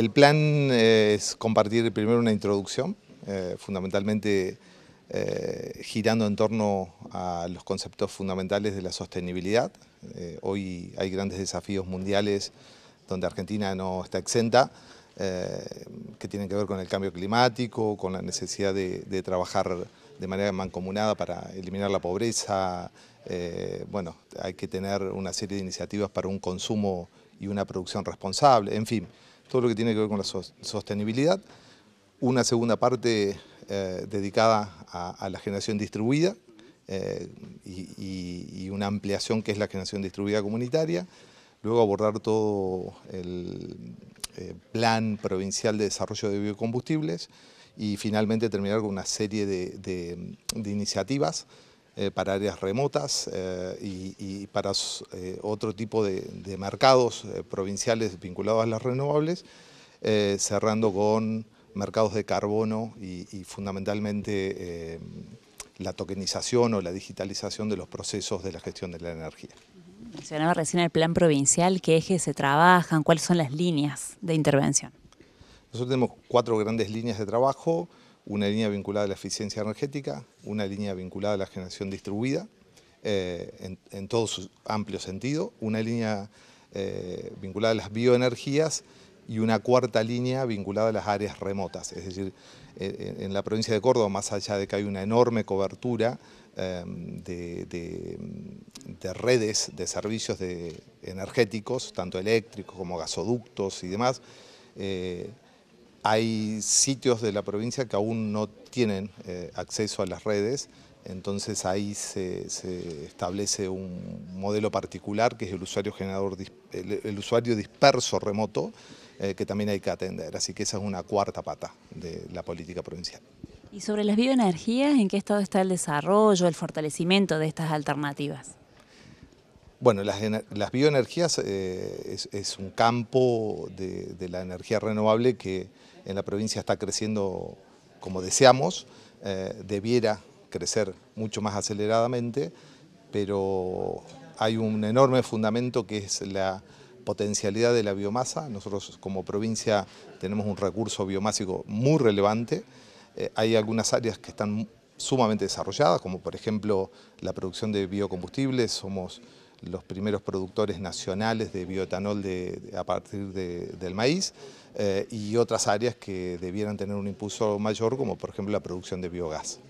El plan eh, es compartir primero una introducción, eh, fundamentalmente eh, girando en torno a los conceptos fundamentales de la sostenibilidad. hoy hay grandes desafíos mundiales donde Argentina no está exenta, que tienen que ver con el cambio climático, con la necesidad de, de trabajar de manera mancomunada para eliminar la pobreza. bueno, hay que tener una serie de iniciativas para un consumo y una producción responsable, en fin todo lo que tiene que ver con la sostenibilidad, una segunda parte eh, dedicada a, la generación distribuida eh, y, una ampliación que es la generación distribuida comunitaria, luego abordar todo el eh, plan provincial de desarrollo de biocombustibles y finalmente terminar con una serie de iniciativas eh, para áreas remotas eh, y, para eh, otro tipo de, mercados provinciales vinculados a las renovables, cerrando con mercados de carbono y, y fundamentalmente la tokenización o la digitalización de los procesos de la gestión de la energía. Mencionaba recién el plan provincial, qué ejes se trabajan, cuáles son las líneas de intervención. Nosotros tenemos cuatro grandes líneas de trabajo una línea vinculada a la eficiencia energética, una línea vinculada a la generación distribuida, eh, en, todo su amplio sentido, una línea eh, vinculada a las bioenergías y una cuarta línea vinculada a las áreas remotas. Es decir, en la provincia de Córdoba, más allá de que hay una enorme cobertura em, de, redes de servicios de, energéticos, tanto eléctricos como gasoductos y demás, eh, hay sitios de la provincia que aún no tienen eh, acceso a las redes, entonces ahí se, establece un modelo particular que es el usuario, generador, el, usuario disperso remoto, eh, que también hay que atender. Así que esa es una cuarta pata de la política provincial. Y sobre las bioenergías, ¿en qué estado está el desarrollo, el fortalecimiento de estas alternativas? Bueno, las, bioenergías eh, es, un campo de, la energía renovable que en la provincia está creciendo como deseamos, eh, debiera crecer mucho más aceleradamente, pero hay un enorme fundamento que es la potencialidad de la biomasa. Nosotros como provincia tenemos un recurso biomásico muy relevante. Eh, hay algunas áreas que están sumamente desarrolladas, como por ejemplo la producción de biocombustibles, somos los primeros productores nacionales de bioetanol de, a partir de, del maíz eh, y otras áreas que debieran tener un impulso mayor, como por ejemplo la producción de biogás.